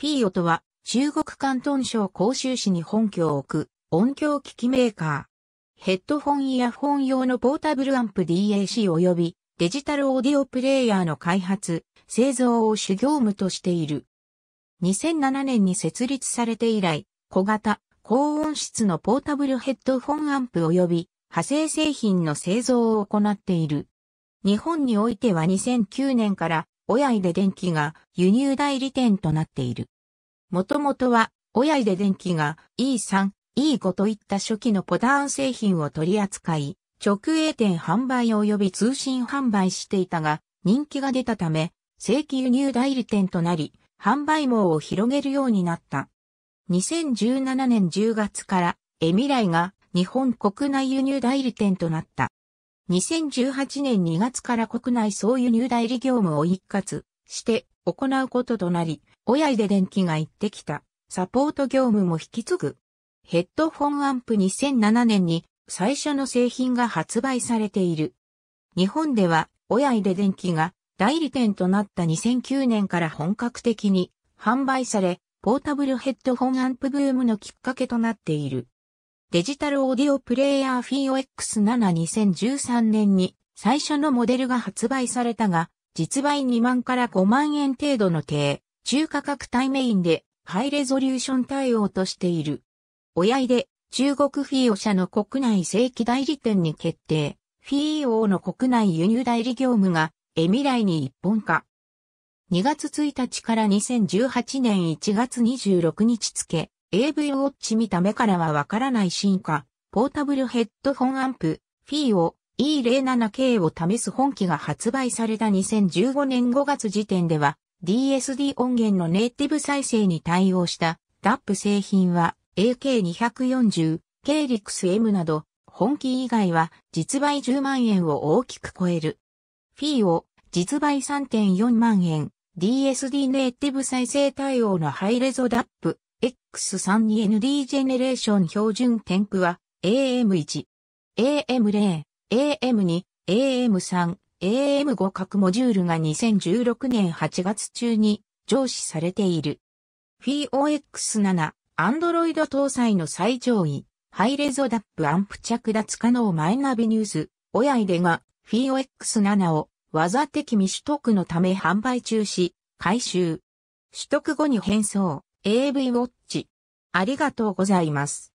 フィーオとは、中国関東省広州市に本拠を置く、音響機器メーカー。ヘッドフォンイヤホン用のポータブルアンプ DAC 及びデジタルオーディオプレイヤーの開発、製造を主業務としている。2007年に設立されて以来、小型、高音質のポータブルヘッドフォンアンプ及び派生製品の製造を行っている。日本においては2009年から親で電気が輸入代理店となっている。もともとは、親で電気が E3、E5 といった初期のポターン製品を取り扱い、直営店販売及び通信販売していたが、人気が出たため、正規輸入代理店となり、販売網を広げるようになった。2017年10月から、エミライが日本国内輸入代理店となった。2018年2月から国内総輸入代理業務を一括して行うこととなり、親で電気が行ってきたサポート業務も引き継ぐ。ヘッドフォンアンプ2007年に最初の製品が発売されている。日本では親で電気が代理店となった2009年から本格的に販売され、ポータブルヘッドフォンアンプブームのきっかけとなっている。デジタルオーディオプレイヤーフィオ X72013 年に最初のモデルが発売されたが、実売2万から5万円程度の低、中価格帯メインでハイレゾリューション対応としている。親いで中国フィオ社の国内正規代理店に決定。フィオの国内輸入代理業務がエミライに一本化。2月1日から2018年1月26日付、AV ウォッチ見た目からはわからない進化、ポータブルヘッドホンアンプ、フィーを E07K を試す本機が発売された2015年5月時点では DSD 音源のネイティブ再生に対応した DAP 製品は AK240、KLIXM など本機以外は実売10万円を大きく超える。フィーを実売3.4万円、DSD ネイティブ再生対応のハイレゾ DAP。x 3 2 n d ジェネレーション標準添付は AM1、AM0、AM2、AM3、AM5 各モジュールが2016年8月中に上司されている。FIOX7、Android 搭載の最上位、ハイレゾダップアンプ着脱可能マイナビニュース、親入れが FIOX7 を技的未取得のため販売中止、回収。取得後に返送。AV ウォッチ。ありがとうございます。